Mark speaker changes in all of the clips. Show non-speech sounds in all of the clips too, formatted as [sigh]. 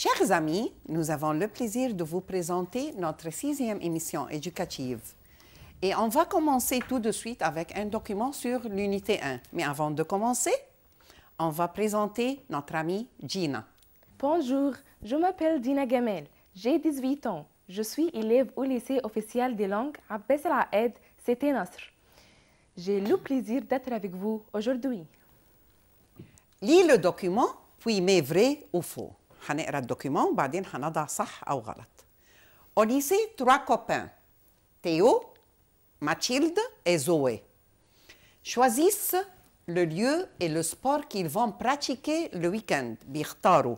Speaker 1: Chers amis, nous avons le plaisir de vous présenter notre sixième émission éducative. Et on va commencer tout de suite avec un document sur l'unité 1. Mais avant de commencer, on va présenter notre amie Gina.
Speaker 2: Bonjour, je m'appelle Dina Gamel, j'ai 18 ans. Je suis élève au lycée officiel des langues à Bessela aed c'était Nasr. J'ai le plaisir d'être avec vous
Speaker 1: aujourd'hui. Lis le document, puis mets vrai ou faux. هنقرا الدوكيومون وبعدين هنضع صح او غلط اونيسي تروا كوبان تيو ماتشيلد اي زوي شوازيس لو ليو اي لو سبور كي فون براتيكي لو ويكند بيختاروا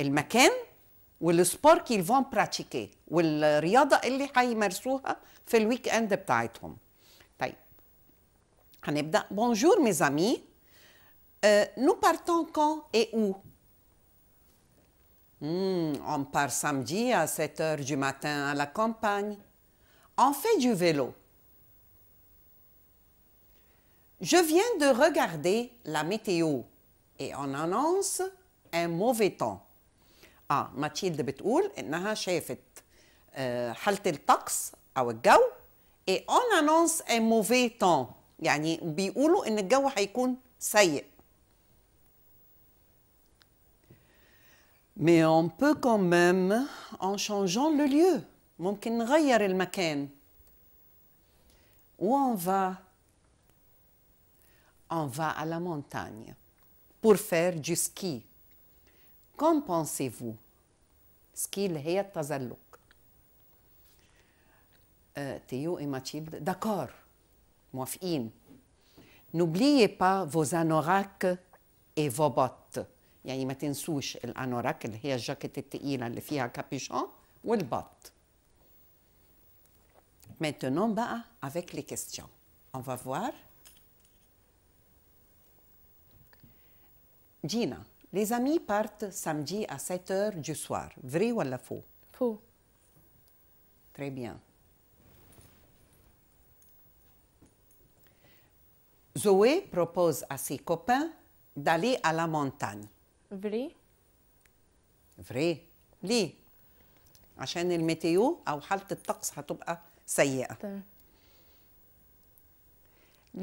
Speaker 1: المكان والسبور كي فون براتيكي والرياضه اللي هيمارسوها في الويك اند بتاعتهم طيب هنبدا بونجور ميزامي Euh, nous partons quand et où Hmm, on part samedi à 7 heures du matin à la campagne. On fait du vélo. Je viens de regarder la météo et on annonce un mauvais temps. Ah, Mathilde بتقول إنها شافت حالة الطقس أو et on annonce un mauvais temps يعني بيقولوا إن الجو هيكون سيء Mais on peut quand même, en changeant le lieu, ممكن Où on va On va à la montagne pour faire du ski. Qu'en pensez-vous Ski هي euh, Théo et Mathilde, d'accord, moi N'oubliez pas vos anoraks et vos bottes. يعني ما تنسوش الانوراك اللي هي الجاكيت un capuchon, فيها كابيشون والبط Maintenant بقى avec les questions. On va voir. Gina, les amis partent samedi à 7 heures du soir. Vrai ou la faux Faux. Très bien. Zoé propose à ses copains d'aller à la montagne. فري le ليه عشان الميتيو او حاله الطقس هتبقى سيئه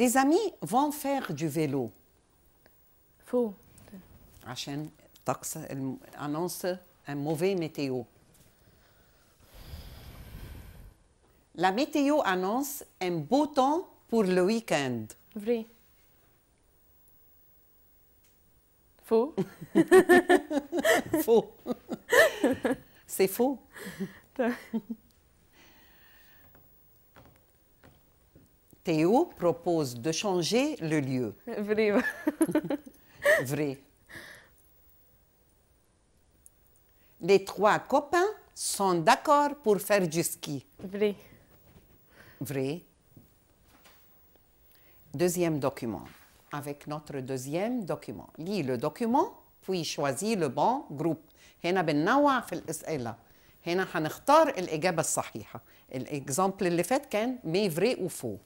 Speaker 1: Les amis vont faire du vélo. Faux. عشان الطقس annonce un mauvais météo. La météo annonce un beau temps pour le week-end. Vrai. Faux. [laughs] faux. C'est faux. Théo propose de changer le lieu. Vrai. Vrai. Les trois copains sont d'accord pour faire du ski. Vrai. Vrai. Deuxième document avec notre deuxième document. Lis le document, puis choisis le bon groupe. هنا بننوع في الأسئلة. هنا هنختار الإجابة الصحيحة. الإكزامبل اللي فات كان مي فري ou faux.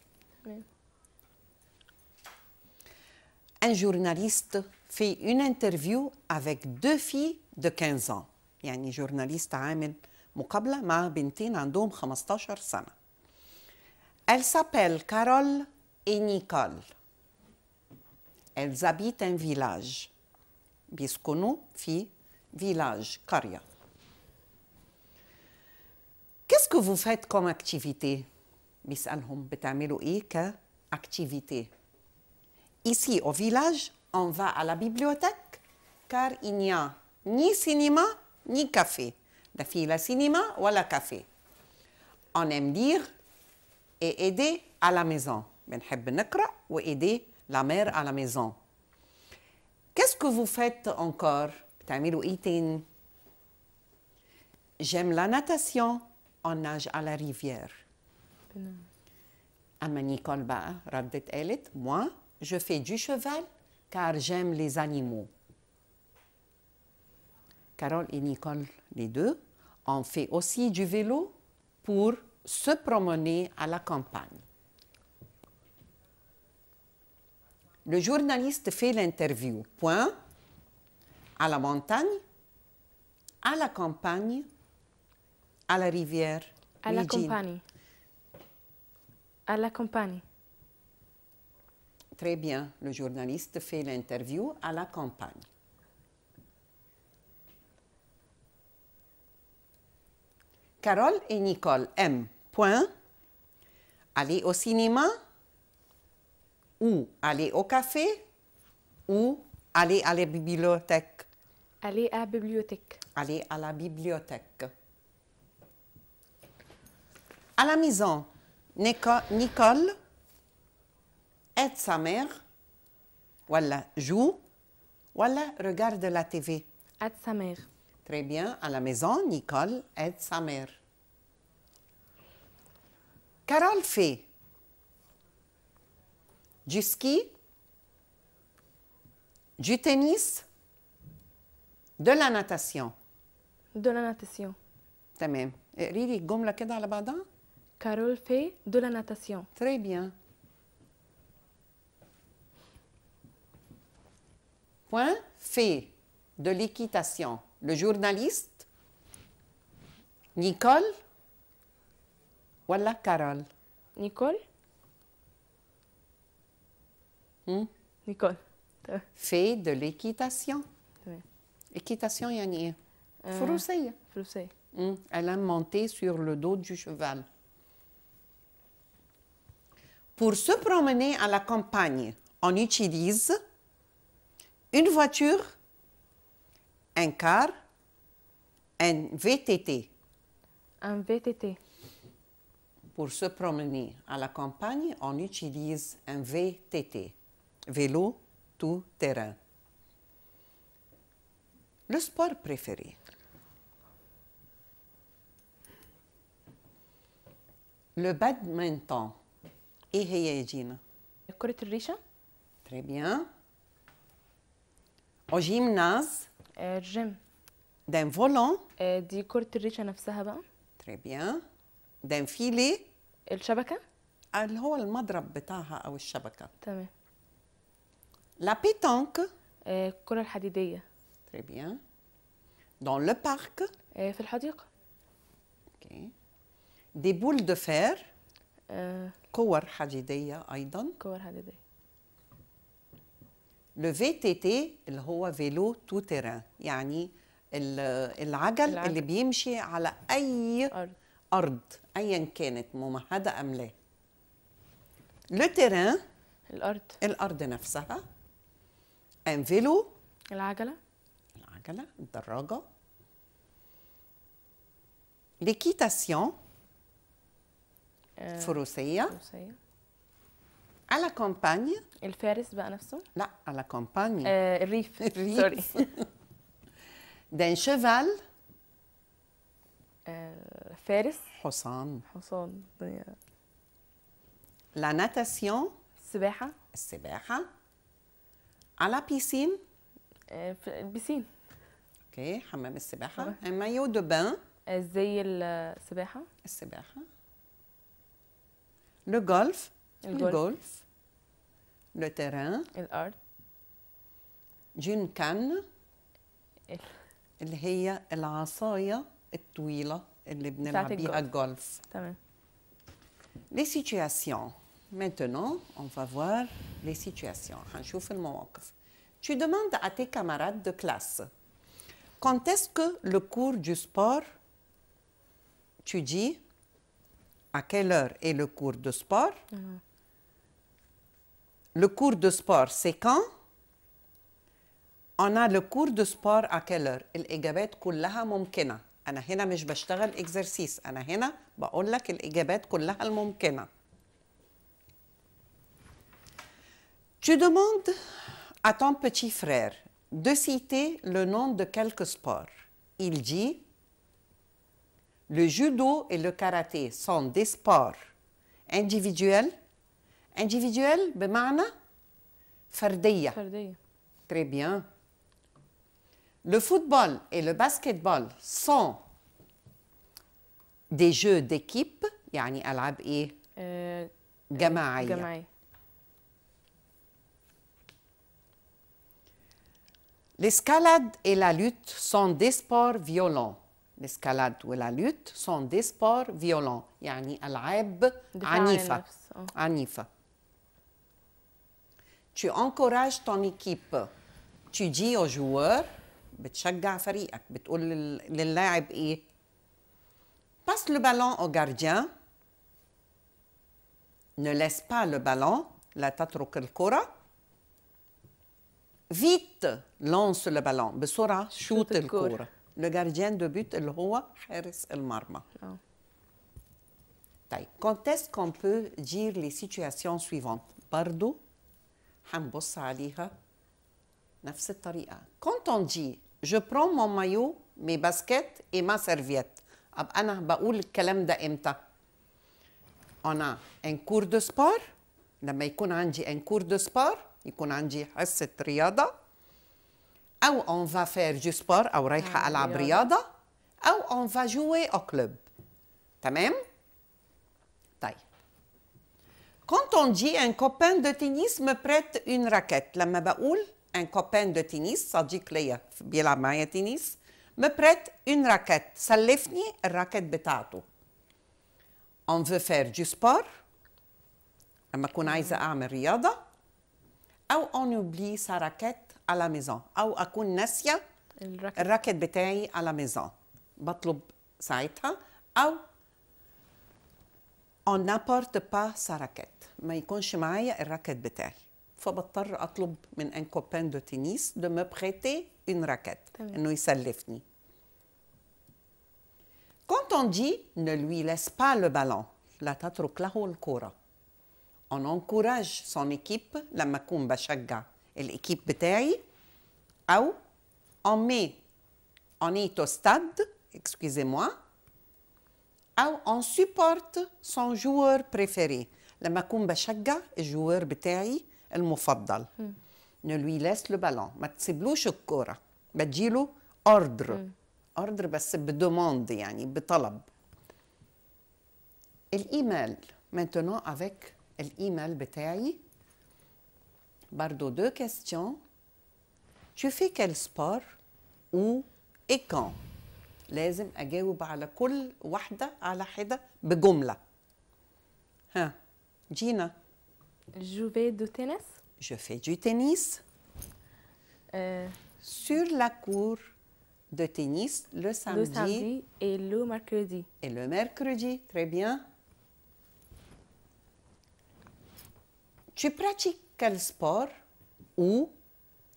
Speaker 1: Un journaliste fait une interview avec deux filles de 15 ans. يعني جورناليست عامل مقابلة مع بنتين عندهم 15 سنة. Elles s'appellent Carole et Nicole. Elles habitent un village. بيسكنوا fi village, قرية. Qu'est-ce que vous faites comme activité? بيسألهم activité. Ici, au village, on va à la bibliothèque car il n'y a ni cinéma ni café. La fille, la cinéma ou la café. On aime lire et aider à la maison. à la la mère à la maison. Qu'est-ce que vous faites encore? J'aime la natation, on nage à la rivière. moi, je fais du cheval car j'aime les animaux. Carole et Nicole, les deux, ont fait aussi du vélo pour se promener à la campagne. Le journaliste fait l'interview, point, à la montagne, à la campagne, à la rivière. À la campagne. À la campagne. Très bien, le journaliste fait l'interview à la campagne. Carole et Nicole M, point, aller au cinéma, ou aller au café ou aller à la bibliothèque. Aller à la bibliothèque. Aller à la bibliothèque. À la maison, Nicole aide sa mère, voilà, joue, voilà, regarde la TV. Aide sa mère. Très bien, à la maison, Nicole aide sa mère. Carole fait du ski, du tennis, de la natation. de la natation Carol eh, Carole
Speaker 2: fait de la natation. Très bien.
Speaker 1: Point fait de l'équitation. Le journaliste, Nicole, voilà Carole. Nicole Hmm? Nicole. Fait de l'équitation. Équitation Yannick. Euh, Frousseille. Hmm? Elle a monté sur le dos du cheval. Pour se promener à la campagne, on utilise une voiture, un car, un VTT. Un VTT. Pour se promener à la campagne, on utilise un VTT. vélo, tout terrain. Le sport préféré. Le badminton. ايه هي يا جينا؟ كرة الريشة. Très bien. Au gymnase. الجيم. D'un volant. دي كرة الريشة نفسها بقى. Très bien. D'un filet. الشبكة. اللي هو المضرب بتاعها أو الشبكة. تمام. La pétanque. الكرة euh, الحديدية. Très bien. Dans le parc. Euh, في الحديقة. Okay. Des boules de fer. كور حديدية أيضا. كور حديدية. Le VTT اللي هو فيلو تو تيران يعني العجل, العجل اللي بيمشي على أي أرض, أرض أيا كانت ممهدة أم لا. لو تيران الأرض الأرض نفسها un vélo. L'agala, العجلة الدراجة. l'équitation. Euh, à la campagne. الفارس بقى نفسه Non, à la campagne. Le الريف الريف. d'un cheval. Le euh, حصان. la natation. السباحة السباحة على بيسين آه، في البيسين اوكي حمام السباحه مايو دو بان زي السباحه السباحه لو جولف الجولف لو تيران الارض جين كان اللي هي العصايه الطويله اللي بنلعب بيها الجولف تمام لي سيتياسيون Maintenant, on va voir les situations. Hein, tu demandes à tes camarades de classe, quand est-ce que le cours du sport, tu dis à quelle heure est le cours de sport ah Le cours de sport, c'est quand on a le cours de sport à quelle heure Je demande à ton petit frère de citer le nom de quelques sports. Il dit Le judo et le karaté sont des sports individuels. Individuels, بمعنى Très bien. Le football et le basketball sont des jeux d'équipe, yani alab et euh, L'escalade et la lutte sont des sports violents. L'escalade la lutte sont des sports violents. يعني العاب عنيفه عنيفه tu encourages ton équipe tu dis aux joueurs بتشجع فريقك بتقول للاعب ايه passe le ballon au gardien ne laisse pas le ballon لا تترك الكره vite lance le ballon. Bessora shoot le court. Le gardien de but est le roi Kheres El Marma. Oh. Quand est-ce qu'on peut dire les situations suivantes Bardo, Quand on dit je prends mon maillot, mes baskets et ma serviette, on a un cours de sport, on a un cours de sport, يكون عندي حصه رياضه او اون فا فير جو سبور او رايحه العب رياضه, رياضة او اون فا جوي او كلوب تمام طيب quand on dit un copain de tennis me prête une raquette لما بقول ان كوبان دو tennis صديق ليا بيلعب معايا تنس me بريت اون راكيت سلفني الراكيت بتاعته اون فو faire du سبور لما اكون عايزه اعمل رياضه Ou on oublie sa raquette à la maison. Ou à cause de la raquette à la maison, batlob ça éta. Ou on n'apporte pas sa raquette. Mais il y a quelque chose de mal à la raquette bêtaie. Faut à l'ob. De de tennis de me prêter une raquette. Nous sommes les Fni. Quand on dit ne lui laisse pas le ballon, la tâche la plus courante on encourage son équipe, la Macumba Chaga l'équipe l'équipe Betei, ou on met, on est au stade, excusez-moi, ou on supporte son joueur préféré. La Macumba Chaga le joueur Betei, le Mufaddal. Hmm. Ne lui laisse le ballon. Ma tsibloush le Ma djilo ordre. Hmm. Ordre, bah, c'est demande, yani, hein, b'talab. l'email, maintenant, avec الايميل بتاعي برضو دو كاستيون tu fais quel sport où et quand لازم اجاوب على كل واحده على حده بجمله ها جينا Je vais du tennis. Je fais du tennis. Euh, Sur la cour de tennis le samedi, le samedi et le mercredi. Et le mercredi, très bien. tu pratiques quel sport, ou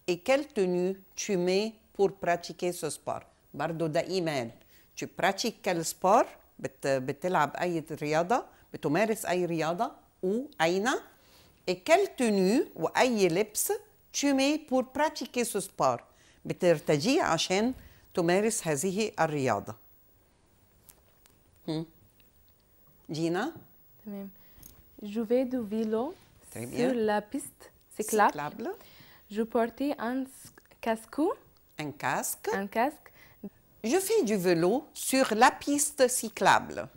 Speaker 1: et quelle tenue tu mets pour pratiquer ce sport. Bardo da email. Tu pratiques quel sport, بت, بتلعب أي رياضة, بتمارس أي ou ou et quelle tenue وأي لبس tu mets pour pratiquer ce sport. Tu عشان تمارس هذه الرياضة. جينا؟
Speaker 2: Gina Je vais du vélo
Speaker 1: sur la
Speaker 2: piste cyclable, je portais un casque.
Speaker 1: Un casque. Un casque. Je fais du vélo sur la piste cyclable.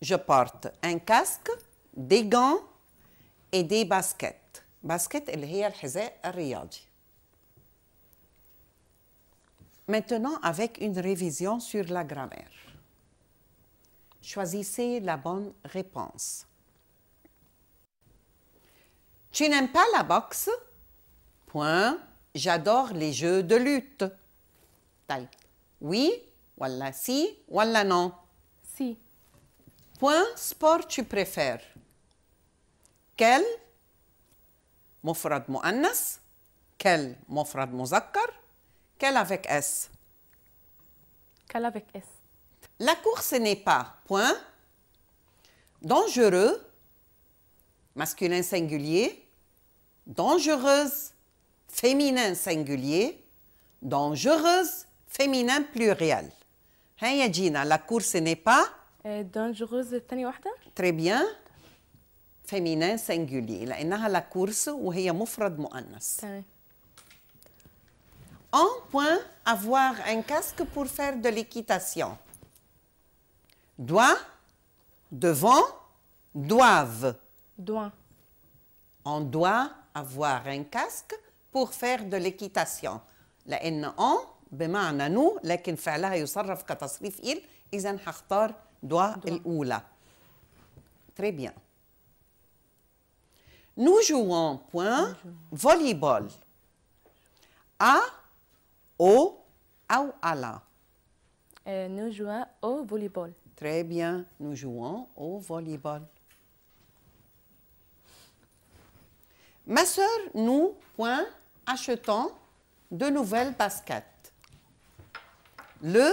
Speaker 1: Je porte un casque, des gants et des baskets. Basket اللي هي الحذاء Maintenant avec une révision sur la grammaire. Choisissez la bonne réponse. Tu n'aimes pas la boxe? Point. J'adore les jeux de lutte. Oui, voilà si, voilà non. Si. Point sport tu préfères? Quel Mofrad مؤنث quel, Mofrad مذكر quel avec S Quel avec S La course n'est pas point dangereux masculin singulier dangereuse, féminin singulier, dangereuse, féminin pluriel. Hein, la course لا course n'est pas euh, dangereuse féminin singulier. واحدة singulier, y La la course لا il وهي مفرد مؤنث En point, avoir un casque pour faire de l'équitation. Doit, devant, doivent. Doit. On doit avoir un casque pour faire de l'équitation La N1, لأنه بمعنى نو لكن فعلها يصرف كتصريف إل إذا هختار le doigt. Très bien. Nous jouons point volleyball. A, O, ou à la.
Speaker 2: Euh, nous jouons au volleyball.
Speaker 1: Très bien, nous jouons au volleyball. Ma sœur, nous, point, achetons de nouvelles baskets. Le,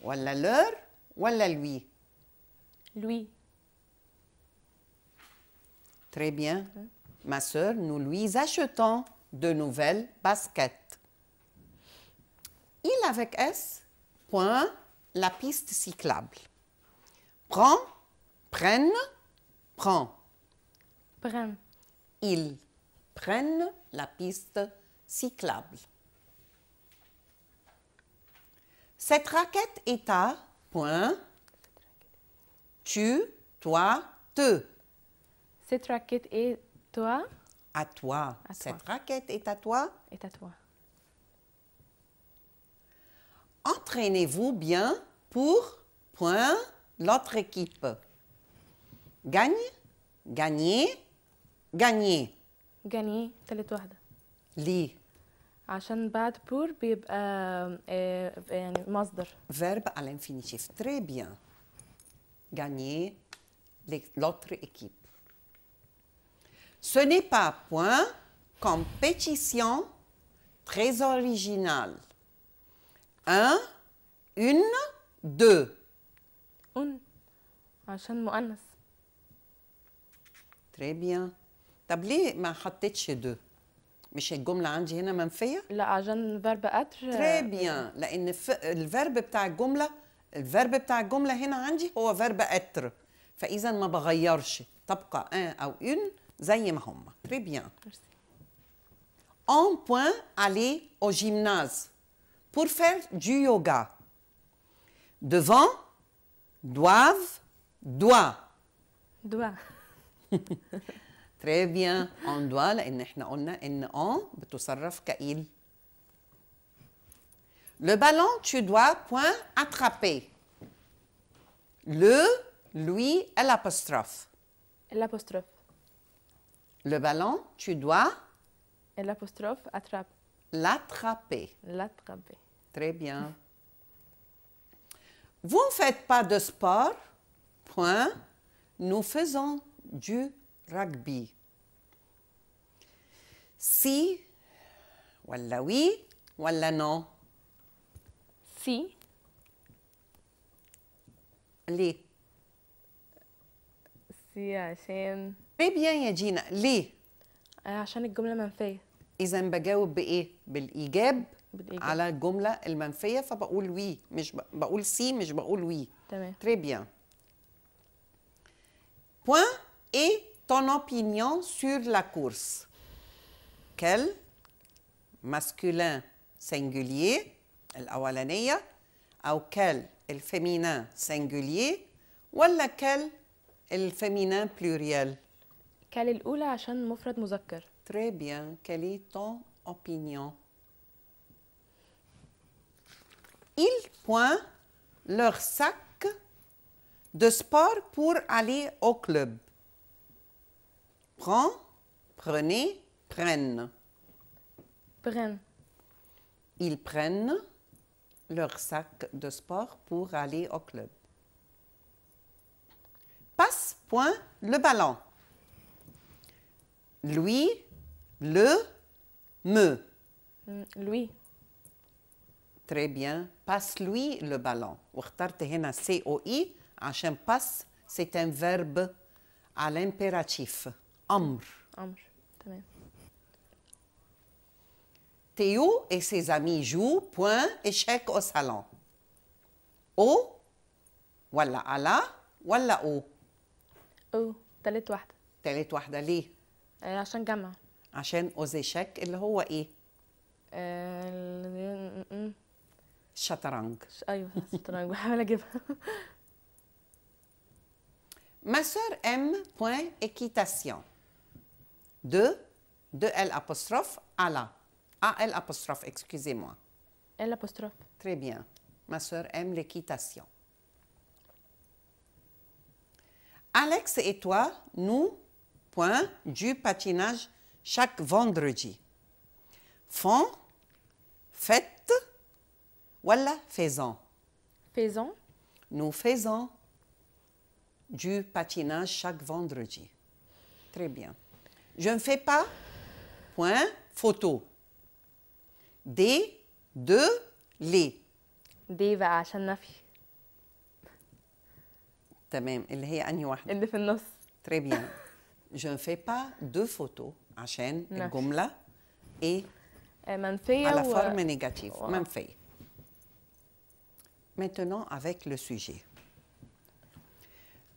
Speaker 1: voilà leur, voilà lui. Lui. Très bien. Ma sœur, nous lui achetons de nouvelles baskets. Il avec S, point, la piste cyclable. Prends, prenne, prends. Prenne. Il prennent la piste cyclable. Cette raquette est à point. Tu, toi, te. Cette raquette est toi. À toi. Cette raquette est à toi. Est à toi. Entraînez-vous bien pour point l'autre équipe. Gagne, gagner, Gagnez
Speaker 2: gagner telle Pourquoi
Speaker 1: ليه؟ عشان بعد pour بيبقى يعني مصدر verbe à l'infinitif très bien gagner l'autre équipe ce n'est pas point compétition très originale un une deux un عشان مؤنث très bien طب ليه ما حطيتش دو مش الجمله عندي هنا منفيه لا عشان الفيرب اتر تري بيان لان الفيرب بتاع الجمله الفيرب بتاع الجمله هنا عندي هو فيرب اتر فاذا ما بغيرش تبقى ان او اون زي ما هما تري بيان ان بوان علي أو جيمناز بور فير دو يوغا دوفون دواف دوا دوا ترافيا pas لان احنا قلنا ان بتصرف il. Le ballon, tu dois point attraper. Le, lui, l'apostrophe. L'apostrophe. Le ballon, tu dois. L'apostrophe, attrape. L'attraper. L'attraper. Très bien. Vous ne faites pas de sport. Point. Nous faisons du رجبي سي ولا وي ولا نو سي ليه سي
Speaker 2: عشان
Speaker 1: بيبيا يا جينا ليه عشان الجمله منفيه اذا بجاوب بايه بالايجاب بالإيجاب. على الجمله المنفيه فبقول وي مش بقول سي مش بقول وي تمام تري بوان اي ton opinion sur la course. Quel masculin singulier, l'awalaniya. Ou quel féminin singulier, Ou quel féminin pluriel. كال الأولى عشان Très bien. Quelle est ton opinion? Ils pointent leur sac de sport pour aller au club. Prends, prenez, prennent. Prennent. Ils prennent leur sac de sport pour aller au club. Passe, point, le ballon. Lui, le, me. Mm, lui. Très bien. Passe lui le ballon. c COI passe c'est un verbe à l'impératif. Amr. Amr, Théo et ses amis jouent point échec au salon. O euh, euh, mm, mm, mm. ah, voilà ala. ولا o. O. تالت واحدة تالت واحدة ليه؟ عشان جمع عشان اوزيشك اللي هو ايه؟ الشطرنج ايوه الشطرنج بحاول اجيبها Ma soeur aime point équitation de, de L apostrophe à la. à L apostrophe, excusez-moi. L apostrophe. Très bien. Ma sœur aime l'équitation. Alex et toi, nous, point, du patinage chaque vendredi. Font, faites, voilà, faisons. Faisons. Nous faisons du patinage chaque vendredi. Très bien. Je ne fais pas. Point photo. des, Deux. Les. D. Va à la chaîne. T'as même. Il est à Il Elle est à Très bien. Je ne fais pas deux photos. À la chaîne. Et
Speaker 2: à la forme
Speaker 1: négative. Même Maintenant avec le sujet.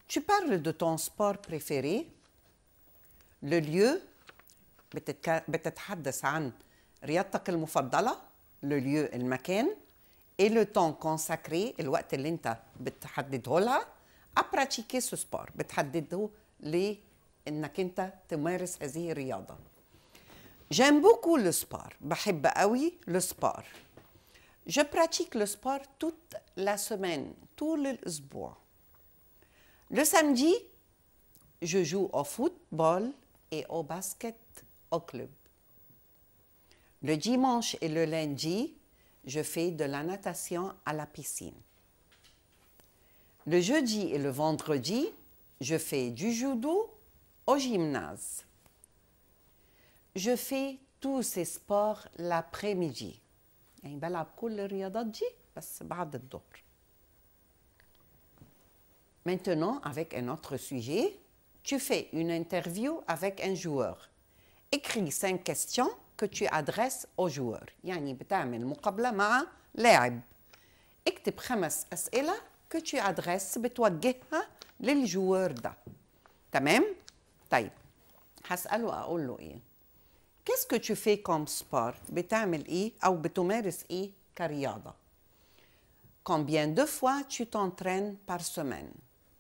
Speaker 1: Tu parles de ton sport préféré? لوليو بتتك... بتتحدث عن رياضتك المفضله لوليو المكان اي لو تون كونساكري الوقت اللي انت بتحدده لها ابراتيكي سو سبور بتحدده لانك انت تمارس هذه الرياضه جيم بوكو لو سبور بحب قوي لو سبور Je pratique le sport toute la semaine, طول الأسبوع. Le samedi, je joue au football au basket au club. Le dimanche et le lundi, je fais de la natation à la piscine. Le jeudi et le vendredi, je fais du judo au gymnase. Je fais tous ces sports l'après-midi. Maintenant, avec un autre sujet, tu fais une interview avec un joueur. Écris cinq questions que tu adresses au joueur. يعني بتعمل مقابلة مع لاعب. اكتب خمس أسئلة que tu adresses بتوجهها للجوار ده. تمام؟ طيب هسأله أقول له إيه؟ Qu'est-ce que tu fais comme sport? بتعمل إيه أو بتمارس إيه كرياضة؟ Combien de fois tu t'entraînes par semaine?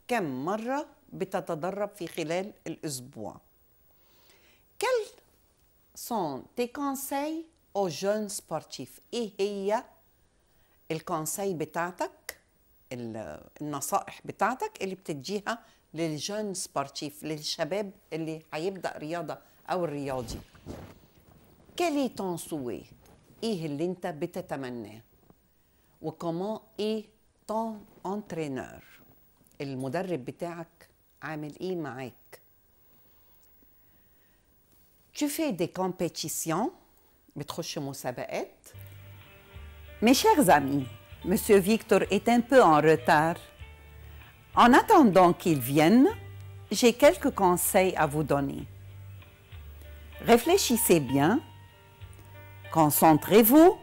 Speaker 1: كم مرة بتتدرب في خلال الأسبوع كل سون تي كونساي او جون سبورتيف إيه هي الكونساي بتاعتك النصائح بتاعتك اللي بتديها للجون سبورتيف للشباب اللي هيبدأ رياضة أو الرياضي كالي سوي إيه اللي أنت بتتمناه وكمان إيه تون انترينور المدرب بتاعك عامل tu fais des compétitions بتخش مسابقات mes chers amis monsieur Victor est un peu en retard en attendant qu'il vienne j'ai quelques conseils à vous donner réfléchissez bien concentrez-vous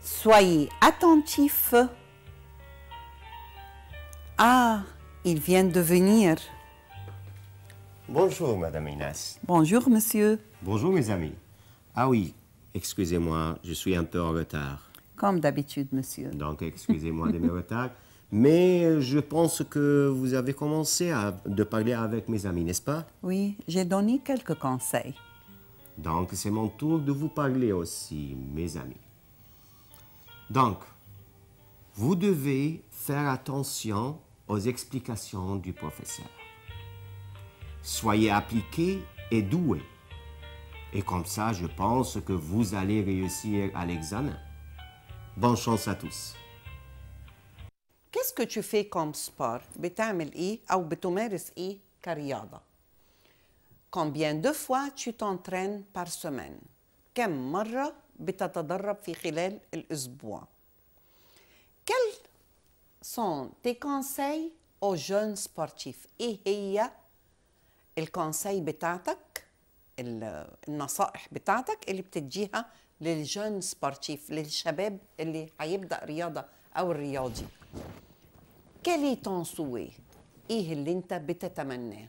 Speaker 1: soyez attentifs ah ils viennent de venir. Bonjour, Madame Inès. Bonjour, monsieur. Bonjour, mes amis. Ah oui, excusez-moi, je suis un peu en retard. Comme d'habitude, monsieur. Donc, excusez-moi de mes [laughs] retards. Mais euh, je pense que vous avez commencé à, de parler avec mes amis, n'est-ce pas Oui, j'ai donné quelques conseils. Donc, c'est mon tour de vous parler aussi, mes amis. Donc, vous devez faire attention aux explications du professeur. Soyez appliqué et doué Et comme ça, je pense que vous allez réussir à l'examen. Bonne chance à tous. Qu'est-ce que tu fais comme sport? بتعمل بتمارس Combien de fois tu t'entraînes par semaine? كم بتتدرب في خلال quel sont des conseils aux jeunes sportifs ايه هي الكونسي بتاعتك النصائح بتاعتك اللي بتديها للجون سبورتيف للشباب اللي هيبدا رياضه او الرياضي كالي تون سوي ايه اللي انت بتتمناه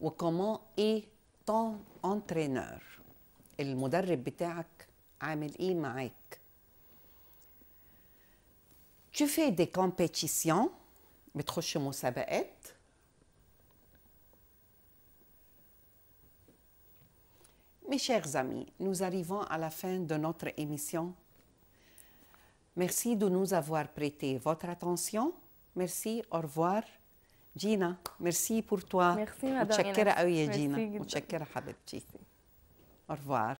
Speaker 1: وكمان ايه تون انترينور المدرب بتاعك عامل ايه معاك Tu fais des compétitions, mais va être. Mes chers amis, nous arrivons à la fin de notre émission. Merci de nous avoir prêté votre attention. Merci, au revoir. Gina. Merci pour toi. au revoir